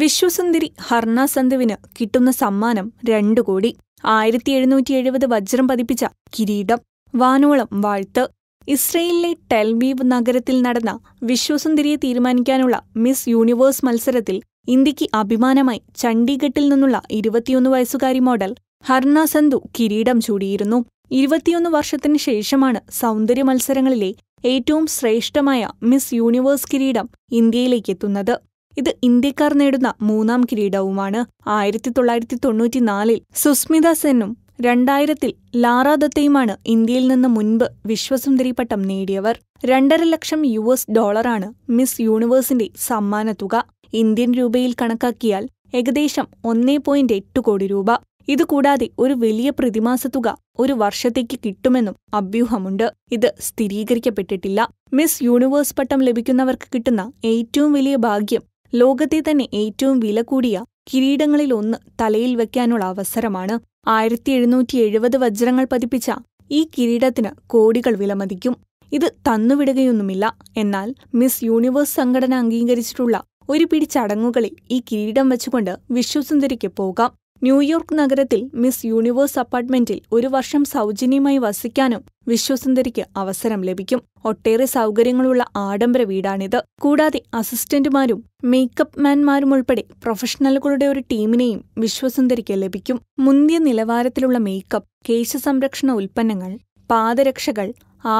വിശ്വസുന്ദരി ഹർണാസന്ധുവിന് കിട്ടുന്ന സമ്മാനം രണ്ടു കോടി ആയിരത്തി എഴുന്നൂറ്റി എഴുപത് വജ്രം പതിപ്പിച്ച കിരീടം വാനോളം വാഴ്ത്ത് ഇസ്രയേലിലെ ടെൽവീവ് നഗരത്തിൽ നടന്ന വിശ്വസുന്ദരിയെ തീരുമാനിക്കാനുള്ള മിസ് യൂണിവേഴ്സ് മത്സരത്തിൽ ഇന്ത്യയ്ക്ക് അഭിമാനമായി ചണ്ഡീഗഡിൽ നിന്നുള്ള ഇരുപത്തിയൊന്ന് വയസ്സുകാരി മോഡൽ ഹർണാസന്ധു കിരീടം ചൂടിയിരുന്നു ഇരുപത്തിയൊന്ന് വർഷത്തിനു ശേഷമാണ് സൗന്ദര്യ മത്സരങ്ങളിലെ ഏറ്റവും ശ്രേഷ്ഠമായ മിസ് യൂണിവേഴ്സ് കിരീടം ഇന്ത്യയിലേക്കെത്തുന്നത് ഇത് ഇന്ത്യക്കാർ നേടുന്ന മൂന്നാം കിരീടവുമാണ് ആയിരത്തി തൊള്ളായിരത്തി തൊണ്ണൂറ്റിനാലിൽ സുസ്മിത സെന്നും രണ്ടായിരത്തിൽ ലാറ ദത്തയുമാണ് ഇന്ത്യയിൽ നിന്ന് മുൻപ് വിശ്വസുന്ദരി പട്ടം നേടിയവർ രണ്ടര ലക്ഷം യു എസ് ഡോളറാണ് മിസ് യൂണിവേഴ്സിന്റെ സമ്മാനത്തുക ഇന്ത്യൻ രൂപയിൽ കണക്കാക്കിയാൽ ഏകദേശം ഒന്നേ പോയിന്റ് എട്ട് കോടി രൂപ ഇതുകൂടാതെ ഒരു വലിയ പ്രതിമാസ തുക ഒരു വർഷത്തേക്ക് കിട്ടുമെന്നും അഭ്യൂഹമുണ്ട് ഇത് സ്ഥിരീകരിക്കപ്പെട്ടിട്ടില്ല മിസ് യൂണിവേഴ്സ് പട്ടം ലഭിക്കുന്നവർക്ക് കിട്ടുന്ന ഏറ്റവും വലിയ ഭാഗ്യം ലോകത്തെ തന്നെ ഏറ്റവും വില കൂടിയ കിരീടങ്ങളിലൊന്ന് തലയിൽ വയ്ക്കാനുള്ള അവസരമാണ് ആയിരത്തി എഴുന്നൂറ്റി എഴുപത് വജ്രങ്ങൾ പതിപ്പിച്ച ഈ കിരീടത്തിന് കോടികൾ വിലമതിക്കും ഇത് തന്നുവിടുകയൊന്നുമില്ല എന്നാൽ മിസ് യൂണിവേഴ്സ് സംഘടന അംഗീകരിച്ചിട്ടുള്ള ഒരു പിടി ചടങ്ങുകളിൽ ഈ കിരീടം വച്ചുകൊണ്ട് വിശ്വസുന്ദരിക്ക് പോകാം ന്യൂയോർക്ക് നഗരത്തിൽ മിസ് യൂണിവേഴ്സ് അപ്പാർട്ട്മെന്റിൽ ഒരു വർഷം സൗജന്യമായി വസിക്കാനും വിശ്വസുന്ദരിക്ക് അവസരം ലഭിക്കും ഒട്ടേറെ സൗകര്യങ്ങളുള്ള ആഡംബര വീടാണിത് കൂടാതെ അസിസ്റ്റന്റുമാരും മേക്കപ്പ് മാൻമാരും ഉൾപ്പെടെ പ്രൊഫഷണലുകളുടെ ഒരു ടീമിനെയും വിശ്വസുന്ദരിക്ക് ലഭിക്കും മുന്തിയ നിലവാരത്തിലുള്ള മേക്കപ്പ് കേശ സംരക്ഷണ ഉൽപ്പന്നങ്ങൾ പാദരക്ഷകൾ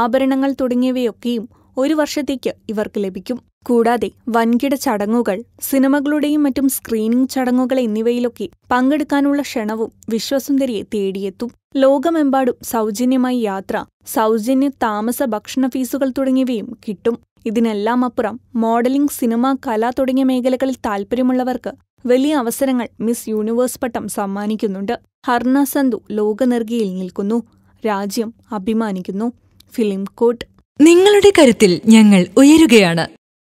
ആഭരണങ്ങൾ തുടങ്ങിയവയൊക്കെയും ഒരു വർഷത്തേക്ക് ഇവർക്ക് ലഭിക്കും കൂടാതെ വൻകിട ചടങ്ങുകൾ സിനിമകളുടെയും മറ്റും സ്ക്രീനിംഗ് ചടങ്ങുകൾ എന്നിവയിലൊക്കെ പങ്കെടുക്കാനുള്ള ക്ഷണവും വിശ്വസുന്ദരിയെ തേടിയെത്തും ലോകമെമ്പാടും സൗജന്യമായി യാത്ര സൗജന്യ താമസ ഭക്ഷണ ഫീസുകൾ തുടങ്ങിയവയും കിട്ടും ഇതിനെല്ലാം അപ്പുറം മോഡലിംഗ് സിനിമ കല തുടങ്ങിയ മേഖലകളിൽ താൽപ്പര്യമുള്ളവർക്ക് വലിയ അവസരങ്ങൾ മിസ് യൂണിവേഴ്സ് പട്ടം സമ്മാനിക്കുന്നുണ്ട് ഹർണ സന്തു ലോകനെറുകയിൽ നിൽക്കുന്നു രാജ്യം അഭിമാനിക്കുന്നു ഫിലിം കോട്ട് നിങ്ങളുടെ കരുത്തിൽ ഞങ്ങൾ ഉയരുകയാണ്